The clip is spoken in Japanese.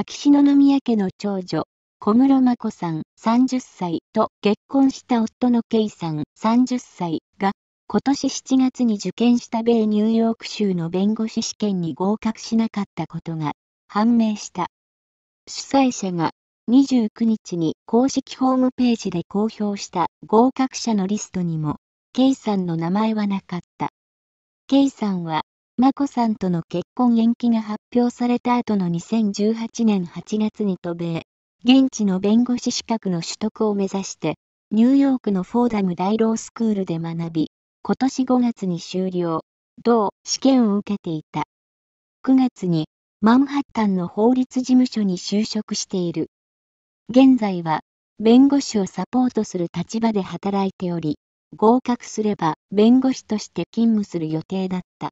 秋篠宮家の長女、小室眞子さん30歳と結婚した夫のイさん30歳が、今年7月に受験した米ニューヨーク州の弁護士試験に合格しなかったことが判明した。主催者が29日に公式ホームページで公表した合格者のリストにも、K さんの名前はなかった。K さんは眞子さんとの結婚延期が発表された後の2018年8月に渡米、現地の弁護士資格の取得を目指して、ニューヨークのフォーダム大ロースクールで学び、今年5月に終了、同試験を受けていた。9月にマンハッタンの法律事務所に就職している。現在は弁護士をサポートする立場で働いており、合格すれば弁護士として勤務する予定だった。